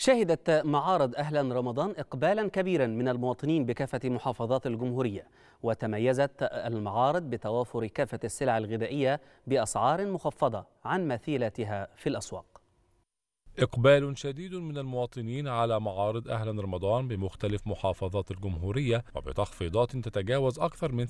شهدت معارض أهلا رمضان إقبالا كبيرا من المواطنين بكافة محافظات الجمهورية وتميزت المعارض بتوافر كافة السلع الغذائية بأسعار مخفضة عن مثيلتها في الأسواق إقبال شديد من المواطنين على معارض أهلا رمضان بمختلف محافظات الجمهورية وبتخفيضات تتجاوز أكثر من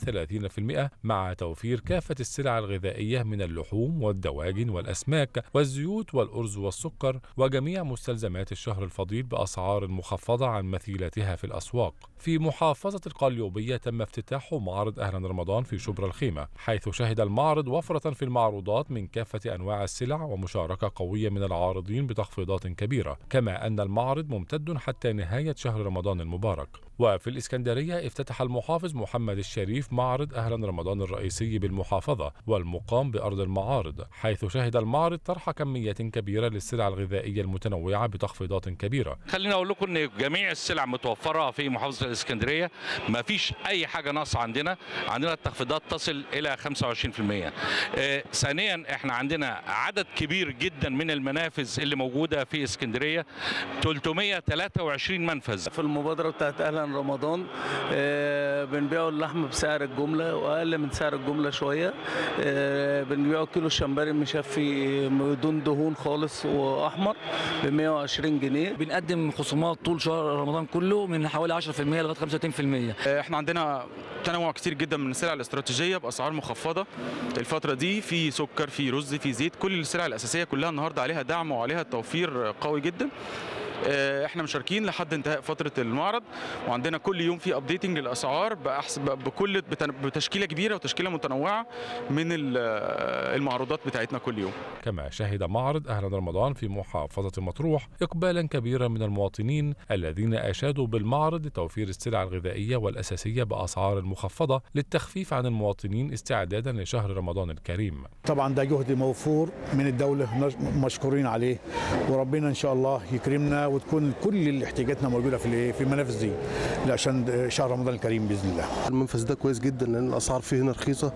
30% مع توفير كافة السلع الغذائية من اللحوم والدواجن والأسماك والزيوت والأرز والسكر وجميع مستلزمات الشهر الفضيل بأسعار مخفضة عن مثيلتها في الأسواق في محافظة القليوبية تم افتتاح معرض أهلا رمضان في شبرا الخيمة حيث شهد المعرض وفرة في المعروضات من كافة أنواع السلع ومشاركة قوية من العارضين بتخفيض تخفيضات كبيرة كما أن المعرض ممتد حتى نهاية شهر رمضان المبارك وفي الإسكندرية افتتح المحافظ محمد الشريف معرض أهلا رمضان الرئيسي بالمحافظة والمقام بأرض المعارض حيث شهد المعرض طرح كميات كبيرة للسلع الغذائية المتنوعة بتخفيضات كبيرة خليني أقول لكم أن جميع السلع متوفرة في محافظة الإسكندرية ما فيش أي حاجة ناقصة عندنا عندنا التخفيضات تصل إلى 25% آه ثانيا احنا عندنا عدد كبير جدا من المنافذ اللي موجودة في إسكندرية 323 منفذ في المبادرة بتاعت أهلا عن رمضان آه، بنبيعوا اللحم بسعر الجمله واقل من سعر الجمله شويه آه، بنبيعوا كيلو الشمبري المشفي بدون دهون خالص واحمر ب 120 جنيه بنقدم خصومات طول شهر رمضان كله من حوالي 10% لغايه 35% آه، احنا عندنا تنوع كتير جدا من السلع الاستراتيجيه باسعار مخفضه الفتره دي في سكر في رز في زيت كل السلع الاساسيه كلها النهارده عليها دعم وعليها توفير قوي جدا آه، احنا مشاركين لحد انتهاء فتره المعرض وعندنا كل يوم في ابديتنج للاسعار بكل بتشكيله كبيره وتشكيله متنوعه من آه، المعروضات بتاعتنا كل يوم كما شهد معرض اهل رمضان في محافظه مطروح اقبالا كبيرا من المواطنين الذين اشادوا بالمعرض لتوفير السلع الغذائيه والاساسيه باسعار مخفضه للتخفيف عن المواطنين استعدادا لشهر رمضان الكريم طبعا ده جهد موفور من الدوله مشكورين عليه وربنا ان شاء الله يكرمنا وتكون كل احتياجاتنا موجوده في في المنافذ دي عشان شهر رمضان الكريم باذن الله. المنفذ ده كويس جدا لان الاسعار فيه هنا رخيصه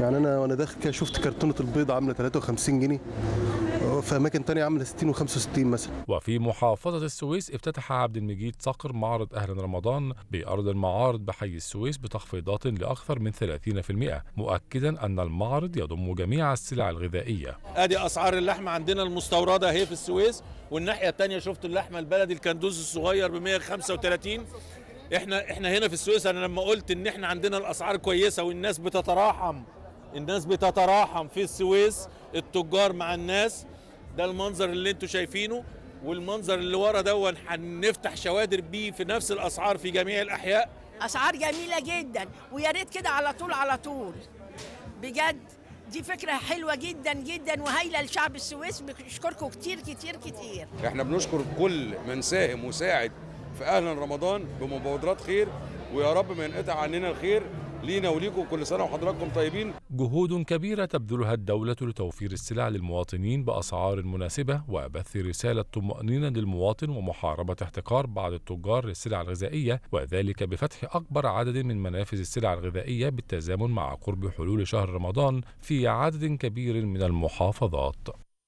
يعني انا وانا داخل كده شفت كرتونه البيض عامله 53 جنيه في اماكن ثانيه عامله 60 و65 مثلا وفي محافظه السويس افتتح عبد المجيد صقر معرض اهلا رمضان بارض المعارض بحي السويس بتخفيضات لاكثر من 30% مؤكدا ان المعرض يضم جميع السلع الغذائيه ادي اسعار اللحمه عندنا المستورده اهي في السويس والناحيه الثانيه شفت اللحمه البلدي الكندوز الصغير ب 135 احنا احنا هنا في السويس انا لما قلت ان احنا عندنا الاسعار كويسه والناس بتتراحم الناس بتتراحم في السويس التجار مع الناس ده المنظر اللي انتوا شايفينه والمنظر اللي ورا ده هنفتح شوادر بيه في نفس الاسعار في جميع الاحياء اسعار جميله جدا ويا ريت كده على طول على طول بجد دي فكرة حلوة جدا جدا وهايلة لشعب السويس بشكركم كتير كتير كتير احنا بنشكر كل من ساهم وساعد في اهلا رمضان بمبادرات خير ويا رب ما ينقطع عننا الخير لينا وليكم كل سنة وحضراتكم طيبين جهود كبيرة تبذلها الدولة لتوفير السلع للمواطنين بأسعار مناسبة وبث رسالة طمأنينة للمواطن ومحاربة احتكار بعض التجار للسلع الغذائية وذلك بفتح أكبر عدد من منافذ السلع الغذائية بالتزامن مع قرب حلول شهر رمضان في عدد كبير من المحافظات